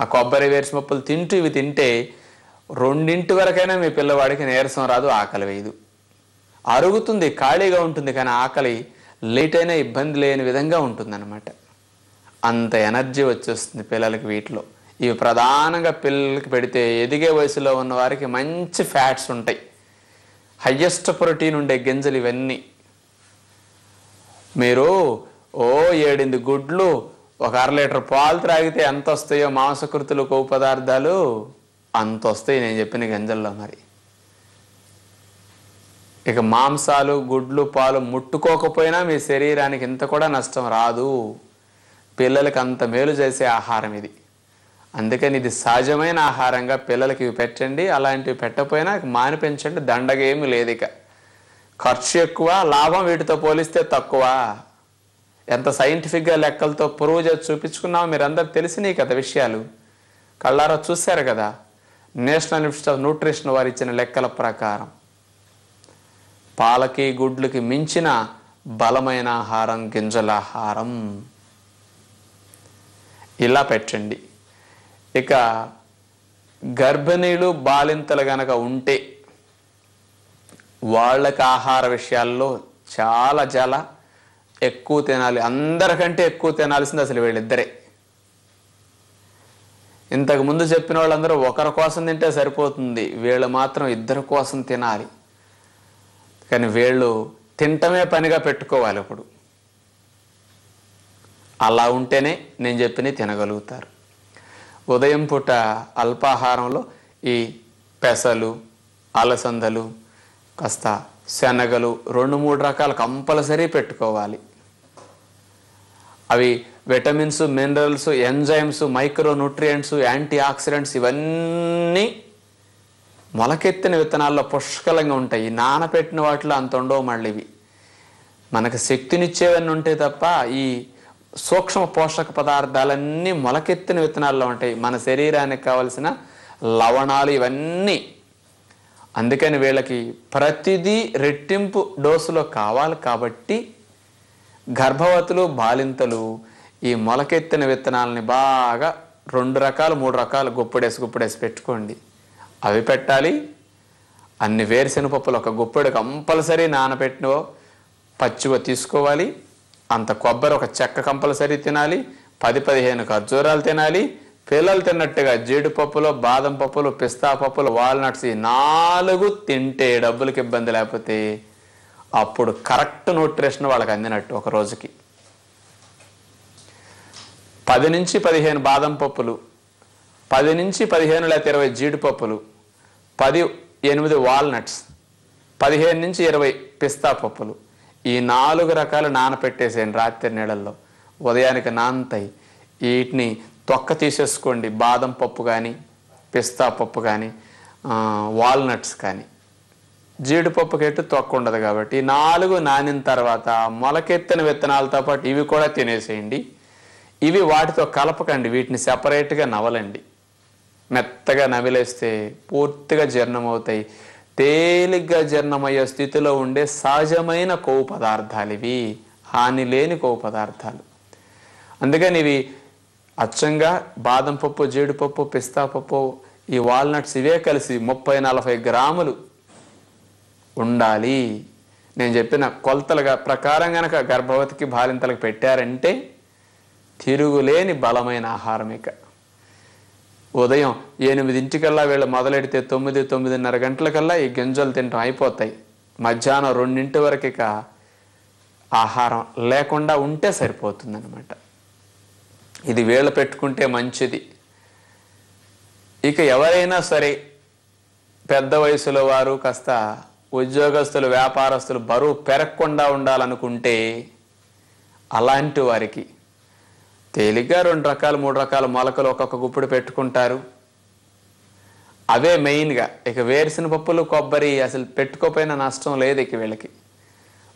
ఆ కొబ్బరి వేరుసిమప్పులు తింటూ ఇవి తింటే రెండింటి వరకైనా మీ పిల్లవాడికి నీరసం రాదు ఆకలి వేయదు అరుగుతుంది ఖాళీగా ఉంటుంది కానీ ఆకలి లేట్ అయినా ఇబ్బంది లేని విధంగా ఉంటుందన్నమాట అంత ఎనర్జీ వచ్చేస్తుంది పిల్లలకి వీటిలో ఇవి ప్రధానంగా పిల్లలకి పెడితే ఎదిగే వయసులో ఉన్న వారికి మంచి ఫ్యాట్స్ ఉంటాయి హయ్యెస్ట్ ప్రోటీన్ ఉండే గింజలు ఇవన్నీ మీరు ఓ ఏడెనిమిది గుడ్లు ఒక అర లీటర్ పాలు త్రాగితే ఎంత వస్తాయో మాంసకృతులు కొవ్వు పదార్థాలు అంత వస్తాయి నేను చెప్పిన గింజల్లో మరి ఇక మాంసాలు గుడ్లు పాలు ముట్టుకోకపోయినా మీ శరీరానికి ఇంత కూడా నష్టం రాదు పిల్లలకి అంత మేలు చేసే ఆహారం ఇది అందుకని ఇది సహజమైన ఆహారంగా పిల్లలకి ఇవి పెట్టండి అలాంటివి పెట్టకపోయినా మానిపించండి దండగేమి ఏమి లేదు ఇక ఖర్చు ఎక్కువ లాభం వీటితో పోలిస్తే తక్కువ ఎంత సైంటిఫిక్గా లెక్కలతో ప్రూవ్ చేసి చూపించుకున్నామో మీరందరూ తెలిసినాయి కదా విషయాలు కళ్ళారా చూశారు కదా నేషనల్ ఇన్స్టిట్యూట్ ఆఫ్ న్యూట్రిషన్ వారు ఇచ్చిన లెక్కల ప్రకారం పాలకి గుడ్లకి మించిన బలమైన ఆహారం గింజల ఆహారం ఇలా పెట్టండి ఇక గర్భిణీలు బాలింతలు గనక ఉంటే వాళ్ళకి ఆహార విషయాల్లో చాలా చాలా ఎక్కువ తినాలి అందరికంటే ఎక్కువ తినాల్సింది అసలు వీళ్ళిద్దరే ఇంతకు ముందు చెప్పిన వాళ్ళందరూ ఒకరి కోసం తింటే సరిపోతుంది వీళ్ళు మాత్రం ఇద్దరి కోసం తినాలి కానీ వీళ్ళు తింటమే పనిగా పెట్టుకోవాలి ఇప్పుడు అలా ఉంటేనే నేను చెప్పినవి తినగలుగుతారు ఉదయం పూట అల్పాహారంలో ఈ పెసలు అలసందలు కాస్త శనగలు రెండు మూడు రకాలు కంపల్సరీ పెట్టుకోవాలి అవి vitamins minerals enzymes micronutrients antioxidants ఇవన్నీ మొలకెత్తిన విత్తనాల్లో పుష్కలంగా ఉంటాయి నానపెట్టిన వాటిలో అంత ఉండవు మళ్ళీ ఇవి మనకు శక్తినిచ్చేవన్నీ ఉంటే తప్ప ఈ సూక్ష్మ పోషక పదార్థాలన్నీ మొలకెత్తిన విత్తనాల్లో ఉంటాయి మన శరీరానికి కావలసిన లవణాలు ఇవన్నీ అందుకని వీళ్ళకి ప్రతిదీ రెట్టింపు డోసులో కావాలి కాబట్టి గర్భవతులు బాలింతలు ఈ మొలకెత్తిన విత్తనాలని బాగా రెండు రకాలు మూడు రకాలు గుప్పడేసి గుప్పడేసి పెట్టుకోండి అవి పెట్టాలి అన్ని వేరుశెనపప్పులు ఒక గుప్పెడు కంపల్సరీ నానబెట్టినో పచ్చివ తీసుకోవాలి అంత కొబ్బరి ఒక చెక్క కంపల్సరీ తినాలి పది పదిహేను ఖర్జూరాలు తినాలి పిల్లలు తిన్నట్టుగా జీడిపప్పులు బాదం పప్పులు పిస్తా పప్పులు వాల్నట్స్ ఈ నాలుగు తింటే డబ్బులకు ఇబ్బంది లేకపోతే అప్పుడు కరెక్ట్ న్యూట్రిషన్ వాళ్ళకి అందినట్టు ఒక రోజుకి పది నుంచి పదిహేను బాదం పప్పులు పది నుంచి పదిహేను లేకపోతే ఇరవై జీడిపప్పులు పది ఎనిమిది వాల్నట్స్ పదిహేను నుంచి ఇరవై పిస్తా పప్పులు ఈ నాలుగు రకాలు నానపెట్టేసేయండి రాత్రి నీళ్ళల్లో ఉదయానికి నానతాయి వీటిని తొక్క తీసేసుకోండి బాదం పప్పు కానీ పిస్తా పప్పు కానీ వాల్నట్స్ కానీ ఎటు తొక్క ఉండదు కాబట్టి నాలుగు నానిన తర్వాత మొలకెత్తిన విత్తనాలతో పాటు ఇవి కూడా తినేసేయండి ఇవి వాటితో కలపకండి వీటిని సపరేట్గా నవలండి మెత్తగా నవిలేస్తే పూర్తిగా జీర్ణమవుతాయి తేలిగ్గా జీర్ణమయ్యే స్థితిలో ఉండే సహజమైన కొవ్వు పదార్థాలు ఇవి హాని లేని కొవ్వు పదార్థాలు అందుకని ఇవి అచ్చంగా బాదం పప్పు జీడిపప్పు పిస్తా పప్పు ఈ వాల్నట్స్ ఇవే కలిసి ముప్పై నలభై గ్రాములు ఉండాలి నేను చెప్పిన కొలతలుగా ప్రకారం గనక గర్భవతికి బాలింతలకు పెట్టారంటే తిరుగులేని బలమైన ఆహారం ఇక ఉదయం ఎనిమిదింటికల్లా వీళ్ళు మొదలెడితే తొమ్మిది తొమ్మిదిన్నర గంటలకల్లా ఈ గింజలు తినటం అయిపోతాయి మధ్యాహ్నం రెండింటి వరకు ఇక ఆహారం లేకుండా ఉంటే సరిపోతుందనమాట ఇది వీళ్ళు పెట్టుకుంటే మంచిది ఇక ఎవరైనా సరే పెద్ద వయసులో వారు కాస్త ఉద్యోగస్తులు వ్యాపారస్తులు బరువు పెరగకుండా ఉండాలనుకుంటే అలాంటి వారికి తేలిగ్గా రెండు రకాలు మూడు రకాల మొలకలు ఒక్కొక్క గుప్పిడి పెట్టుకుంటారు అవే మెయిన్గా ఇక వేరుసిన పప్పులు కొబ్బరి అసలు పెట్టుకోపోయినా నష్టం లేదు ఇక వీళ్ళకి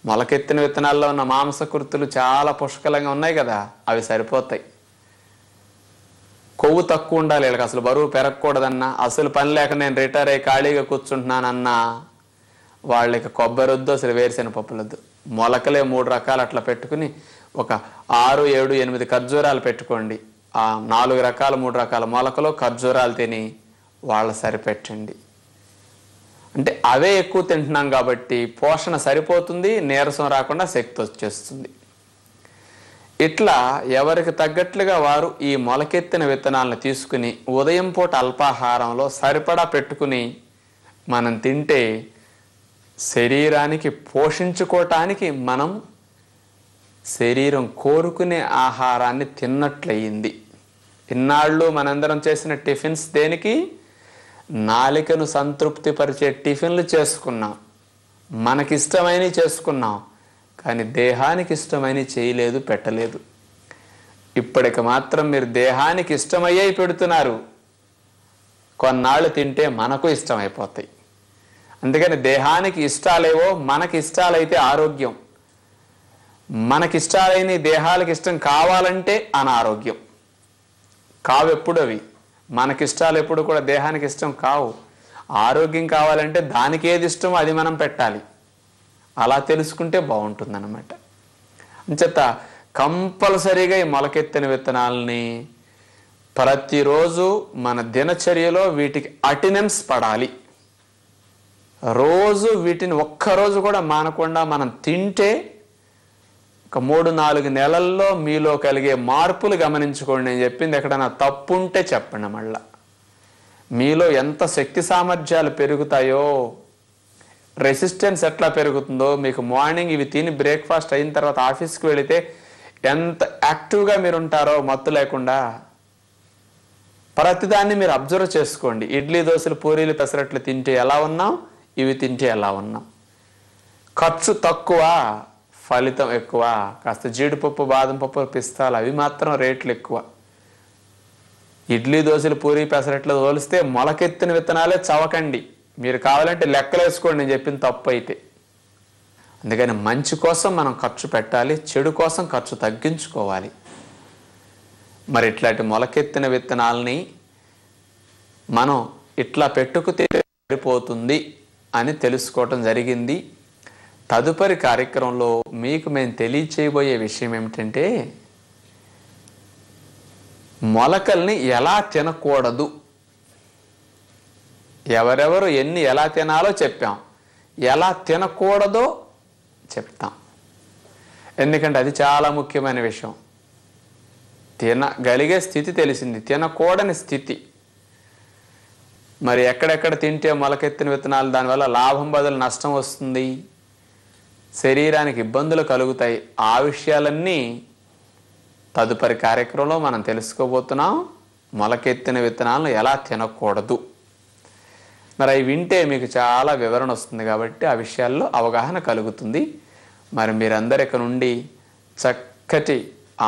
మొలకెత్తిన విత్తనాల్లో ఉన్న మాంసకృతులు చాలా పుష్కలంగా ఉన్నాయి కదా అవి సరిపోతాయి కొవ్వు తక్కువ ఉండాలి వీళ్ళకి అసలు బరువు పెరగకూడదన్నా అసలు పని లేక నేను రిటైర్ అయ్యి ఖాళీగా కూర్చుంటున్నానన్నా వాళ్ళకి కొబ్బరి వద్దు అసలు వేరుశెనపప్పులొద్దు మొలకలే మూడు రకాలు అట్లా పెట్టుకుని ఒక ఆరు ఏడు ఎనిమిది ఖర్జూరాలు పెట్టుకోండి ఆ నాలుగు రకాల మూడు రకాల మొలకలు ఖర్జూరాలు తిని వాళ్ళ సరిపెట్టండి అంటే అవే ఎక్కువ తింటున్నాం కాబట్టి పోషణ సరిపోతుంది నీరసం రాకుండా శక్తి వచ్చేస్తుంది ఇట్లా ఎవరికి తగ్గట్లుగా వారు ఈ మొలకెత్తిన విత్తనాలను తీసుకుని ఉదయం పూట అల్పాహారంలో సరిపడా పెట్టుకుని మనం తింటే శరీరానికి పోషించుకోవటానికి మనం శరీరం కోరుకునే ఆహారాన్ని తిన్నట్లయింది ఇన్నాళ్ళు మనందరం చేసిన టిఫిన్స్ దేనికి నాలికను సంతృప్తిపరిచే టిఫిన్లు చేసుకున్నాం మనకిష్టమైనవి చేసుకున్నాం కానీ దేహానికి ఇష్టమైనవి చేయలేదు పెట్టలేదు ఇప్పటికి మాత్రం మీరు దేహానికి ఇష్టమయ్యే పెడుతున్నారు కొన్నాళ్ళు తింటే మనకు ఇష్టమైపోతాయి అందుకని దేహానికి ఇష్టాలేవో మనకి ఇష్టాలైతే ఆరోగ్యం ఇష్టాలైన దేహాలకు ఇష్టం కావాలంటే అనారోగ్యం కావు ఎప్పుడు అవి మనకిష్టాలు ఎప్పుడు కూడా దేహానికి ఇష్టం కావు ఆరోగ్యం కావాలంటే దానికి ఏది ఇష్టమో అది మనం పెట్టాలి అలా తెలుసుకుంటే బాగుంటుందన్నమాట అంచేత కంపల్సరీగా ఈ మొలకెత్తిన విత్తనాలని ప్రతిరోజు మన దినచర్యలో వీటికి అటెనెన్స్ పడాలి రోజు వీటిని ఒక్కరోజు కూడా మానకుండా మనం తింటే ఒక మూడు నాలుగు నెలల్లో మీలో కలిగే మార్పులు గమనించుకోండి నేను చెప్పింది ఎక్కడైనా తప్పుంటే చెప్పండి మళ్ళా మీలో ఎంత శక్తి సామర్థ్యాలు పెరుగుతాయో రెసిస్టెన్స్ ఎట్లా పెరుగుతుందో మీకు మార్నింగ్ ఇవి తిని బ్రేక్ఫాస్ట్ అయిన తర్వాత ఆఫీస్కి వెళితే ఎంత యాక్టివ్గా మీరు ఉంటారో మత్తు లేకుండా ప్రతిదాన్ని మీరు అబ్జర్వ్ చేసుకోండి ఇడ్లీ దోశలు పూరీలు పెసరట్లు తింటే ఎలా ఉన్నాం ఇవి తింటే ఎలా ఉన్నాం ఖర్చు తక్కువ ఫలితం ఎక్కువ కాస్త జీడిపప్పు బాదం పప్పు పిస్తాలు అవి మాత్రం రేట్లు ఎక్కువ ఇడ్లీ దోశలు పూరి పెసరట్లు తోలిస్తే మొలకెత్తిన విత్తనాలే చవకండి మీరు కావాలంటే లెక్కలు వేసుకోండి నేను చెప్పిన తప్పు అయితే అందుకని మంచి కోసం మనం ఖర్చు పెట్టాలి చెడు కోసం ఖర్చు తగ్గించుకోవాలి మరి ఇట్లాంటి మొలకెత్తిన విత్తనాలని మనం ఇట్లా పెట్టుకు సరిపోతుంది అని తెలుసుకోవటం జరిగింది తదుపరి కార్యక్రమంలో మీకు మేము తెలియచేయబోయే విషయం ఏమిటంటే మొలకల్ని ఎలా తినకూడదు ఎవరెవరు ఎన్ని ఎలా తినాలో చెప్పాం ఎలా తినకూడదో చెప్తాం ఎందుకంటే అది చాలా ముఖ్యమైన విషయం తినగలిగే స్థితి తెలిసింది తినకూడని స్థితి మరి ఎక్కడెక్కడ తింటే మొలకెత్తిన విత్తనాలు దానివల్ల లాభం బదులు నష్టం వస్తుంది శరీరానికి ఇబ్బందులు కలుగుతాయి ఆ విషయాలన్నీ తదుపరి కార్యక్రమంలో మనం తెలుసుకోబోతున్నాం మొలకెత్తిన విత్తనాలను ఎలా తినకూడదు మరి అవి వింటే మీకు చాలా వివరణ వస్తుంది కాబట్టి ఆ విషయాల్లో అవగాహన కలుగుతుంది మరి మీరందరు నుండి చక్కటి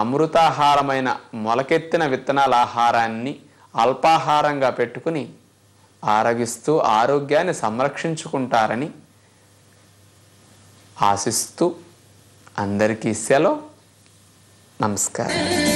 అమృతాహారమైన మొలకెత్తిన విత్తనాల ఆహారాన్ని అల్పాహారంగా పెట్టుకుని ఆరగిస్తూ ఆరోగ్యాన్ని సంరక్షించుకుంటారని ఆశిస్తూ అందరికీ సెలవు నమస్కారం